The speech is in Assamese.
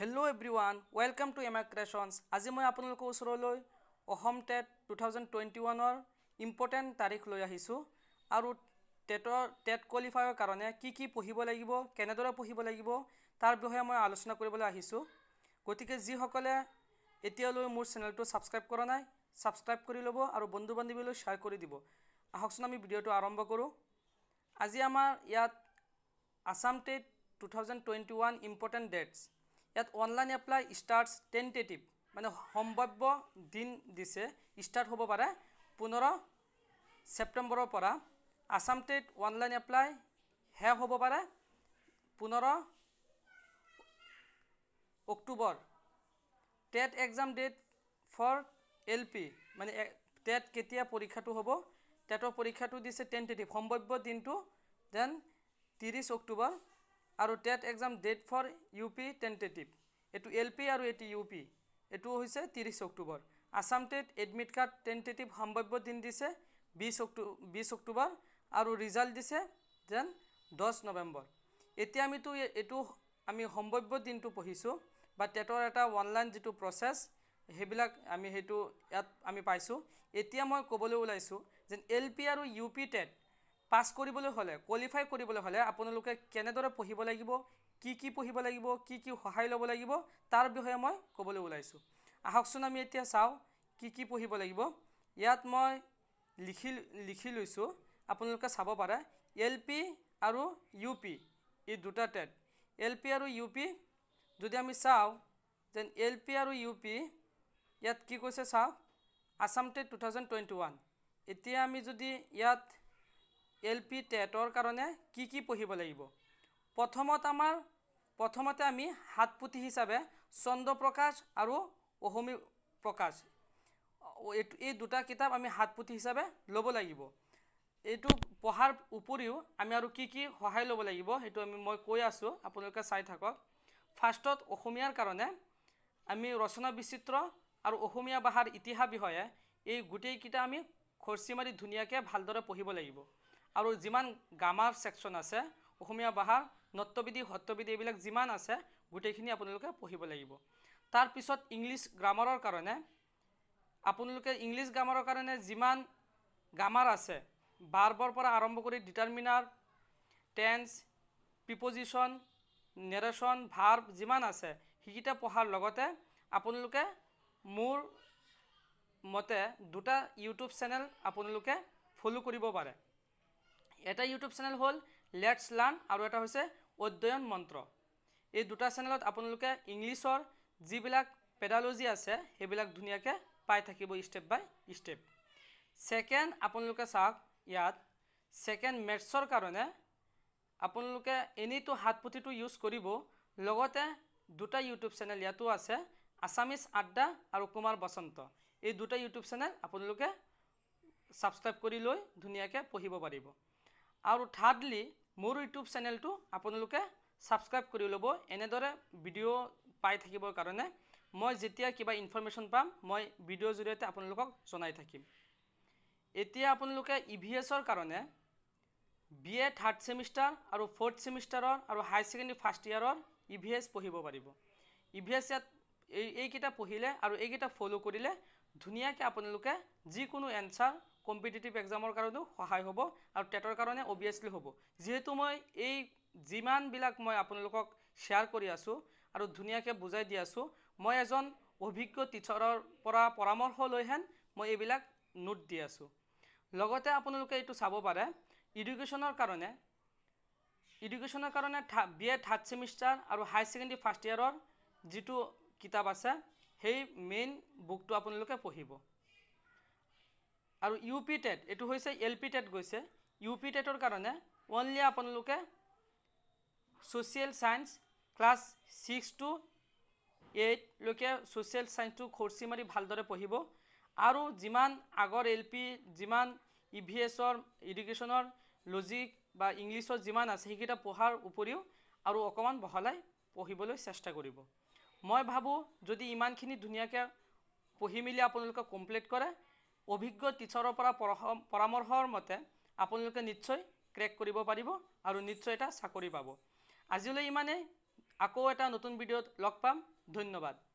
hello' everyone welcome to এমাক্ৰেশ্যনছ আজি মই আপোনালোকৰ ওচৰলৈ Assam TET two thousand twenty ওৱানৰ ইম্পৰ্টেণ্ট তাৰিখ লৈ আহিছোঁ আৰু টেটৰ টেট কোৱালিফায়াৰৰ কাৰণে কি কি পঢ়িব লাগিব কেনেদৰে পঢ়িব লাগিব তাৰ বিষয়ে মই আলোচনা কৰিবলৈ আহিছোঁ গতিকে যিসকলে এতিয়ালৈ মোৰ চেনেলটো ছাবস্ক্ৰাইব কৰা নাই ছাবস্ক্ৰাইব কৰি ল'ব আৰু বন্ধু বান্ধৱীলৈ শ্বেয়াৰ কৰি দিব আহকচোন আমি ভিডিঅ'টো আৰম্ভ কৰোঁ আজি আমাৰ ইয়াত Assam TET two thousand twenty one important dates ইয়াত অনলাইন এপ্লাই ষ্টাৰ্টছ টেণ্টেটিভ মানে সম্ভাৱ্য দিন দিছে ষ্টাৰ্ট হ'ব পাৰে পোন্ধৰ ছেপ্টেম্বৰৰ পৰা আছাম টেট অনলাইন এপ্লাই শেষ হ'ব পাৰে পোন্ধৰ অক্টোবৰ TET exam date for L P মানে টেট কেতিয়া পৰীক্ষাটো হ'ব টেটৰ পৰীক্ষাটো দিছে টেণ্টেটিভ সম্ভাৱ্য দিনটো দেন ত্ৰিছ অক্টোবৰ আৰু TET exam date for U P tentative এইটো এল পি আৰু এটি ইউ পি এইটো হৈছে ত্ৰিছ অক্টোবৰ Assam TET admit card tentative সম্ভাৱ্য দিন দিছে বিছ অক্টো বিছ অক্টোবৰ আৰু ৰিজাল্ট দিছে যেন দহ নৱেম্বৰ এতিয়া আমিতো এইটো আমি সম্ভাৱ্য দিনটো পঢ়িছোঁ বা টেটৰ এটা অনলাইন যিটো প্ৰচেছ সেইবিলাক আমি সেইটো ইয়াত আমি পাইছোঁ এতিয়া মই ক'বলৈ ওলাইছোঁ যে এল পি আৰু ইউ পি টেট পাছ কৰিবলৈ হ'লে কোৱালিফাই কৰিবলৈ হ'লে আপোনালোকে কেনেদৰে পঢ়িব লাগিব কি কি পঢ়িব লাগিব কি কি সহায় ল'ব লাগিব তাৰ বিষয়ে মই ক'বলৈ ওলাইছোঁ আহকচোন আমি এতিয়া চাওঁ কি কি পঢ়িব লাগিব ইয়াত মই লিখি লিখি লৈছোঁ আপোনালোকে চাব পাৰে এল পি আৰু ইউ পি এই দুটা টেট এল পি আৰু ইউ পি যদি আমি চাওঁ যেন এল পি আৰু ইউ পি ইয়াত কি কৈছে চাওক Assam TET two thousand twenty one এতিয়া আমি যদি ইয়াত এল পি টেটৰ কাৰণে কি কি পঢ়িব লাগিব প্ৰথমত আমাৰ প্ৰথমতে আমি হাতপুথি হিচাপে চন্দ্ৰপ্ৰকাশ আৰু অহমী প্ৰকাশ এইটো এই দুটা কিতাপ আমি হাতপুথি হিচাপে ল'ব লাগিব এইটো পঢ়াৰ উপৰিও আমি আৰু কি কি সহায় ল'ব লাগিব সেইটো আমি মই কৈ আছোঁ আপোনালোকে চাই থাকক ফাৰ্ষ্টত অসমীয়াৰ কাৰণে আমি ৰচনা বিচিত্ৰ আৰু অসমীয়া ভাষাৰ ইতিহাস বিষয়ে এই গোটেইকেইটা আমি খৰচি মাৰি ধুনীয়াকৈ ভালদৰে পঢ়িব লাগিব আৰু যিমান গ্ৰামাৰ ছেকশ্যন আছে অসমীয়া ভাষা নত্যবিধি সত্যবিধি এইবিলাক যিমান আছে গোটেইখিনি আপোনালোকে পঢ়িব লাগিব তাৰপিছত ইংলিছ গ্ৰামাৰৰ কাৰণে আপোনালোকে ইংলিছ গ্ৰামাৰৰ কাৰণে যিমান গ্ৰামাৰ আছে বাৰ্বৰ পৰা আৰম্ভ কৰি determiner tense preposition narration verb যিমান আছে সেইকেইটা পঢ়াৰ লগতে আপোনালোকে মোৰ মতে দুটা ইউটিউব চেনেল আপোনালোকে ফ'ল' কৰিব পাৰে এটা ইউটিউব চেনেল হ'ল লেটছ লাৰ্ণ আৰু এটা হৈছে অধ্যয়ন মন্ত্ৰ এই দুটা চেনেলত আপোনালোকে ইংলিছৰ যিবিলাক পেডালজি আছে সেইবিলাক ধুনীয়াকৈ পাই থাকিব ষ্টেপ বাই ষ্টেপ ছেকেণ্ড আপোনালোকে চাওক ইয়াত ছেকেণ্ড মেথছৰ কাৰণে আপোনালোকে এনেইতো হাত পুথিটো ইউজ কৰিব লগতে দুটা ইউটিউব চেনেল ইয়াতো আছে আছামিজ আড্ডা আৰু কুমাৰ বসন্ত এই দুটা ইউটিউব চেনেল আপোনালোকে ছাবস্ক্ৰাইব কৰি লৈ ধুনীয়াকৈ পঢ়িব পাৰিব আৰু থাৰ্ডলি মোৰ ইউটিউব চেনেলটো আপোনালোকে ছাবস্ক্ৰাইব কৰি ল'ব এনেদৰে ভিডিঅ' পাই থাকিবৰ কাৰণে মই যেতিয়া কিবা ইনফৰ্মেশ্যন পাম মই ভিডিঅ'ৰ জৰিয়তে আপোনালোকক জনাই থাকিম এতিয়া আপোনালোকে ই ভি এছৰ কাৰণে বি এ থাৰ্ড ছেমিষ্টাৰ আৰু ফ'ৰ্থ ছেমিষ্টাৰৰ আৰু হায়াৰ ছেকেণ্ডেৰী ফাৰ্ষ্ট ইয়াৰৰ ই ভি এছ পঢ়িব পাৰিব ই ভি এছ ইয়াত এইকেইটা পঢ়িলে আৰু এইকেইটা ফ'ল' কৰিলে ধুনীয়াকৈ আপোনালোকে যিকোনো এনচাৰ কম্পিটিটিভ এক্সামৰ কাৰণেও সহায় হ'ব আৰু টেটৰ কাৰণে অভিয়াছলি হ'ব যিহেতু মই এই যিমানবিলাক মই আপোনালোকক শ্বেয়াৰ কৰি আছোঁ আৰু ধুনীয়াকৈ বুজাই দি আছোঁ মই এজন অভিজ্ঞ টিচাৰৰ পৰা পৰামৰ্শ লৈহেন মই এইবিলাক নোট দি আছোঁ লগতে আপোনালোকে এইটো চাব পাৰে ইডুকেশ্যনৰ কাৰণে ইডুকেশ্যনৰ কাৰণে থা বি এ থাৰ্ড ছেমিষ্টাৰ আৰু হাই ছেকেণ্ডেৰী ফাৰ্ষ্ট ইয়াৰৰ যিটো কিতাপ আছে সেই মেইন বুকটো আপোনালোকে পঢ়িব আৰু ইউ পি টেট এইটো হৈছে এল পি টেট গৈছে ইউ পি টেটৰ কাৰণে অনলি আপোনালোকে social science class six to এইটলৈকে ছ'চিয়েল ছায়েঞ্চটো খৰচি মাৰি ভালদৰে পঢ়িব আৰু যিমান আগৰ এল পি যিমান ই ভি এছৰ ইডুকেশ্যনৰ লজিক বা ইংলিছৰ যিমান আছে সেইকেইটা পঢ়াৰ উপৰিও আৰু অকণমান বহলাই পঢ়িবলৈ চেষ্টা কৰিব মই ভাবোঁ যদি ইমানখিনি ধুনীয়াকৈ পঢ়ি মেলি আপোনালোকে কমপ্লিট কৰে অভিজ্ঞ টিচাৰৰ পৰা পৰামৰ্শৰ মতে আপোনালোকে নিশ্চয় ক্ৰেক কৰিব পাৰিব আৰু নিশ্চয় এটা চাকৰি পাব আজিলৈ ইমানেই আকৌ এটা নতুন ভিডিঅ'ত লগ পাম ধন্যবাদ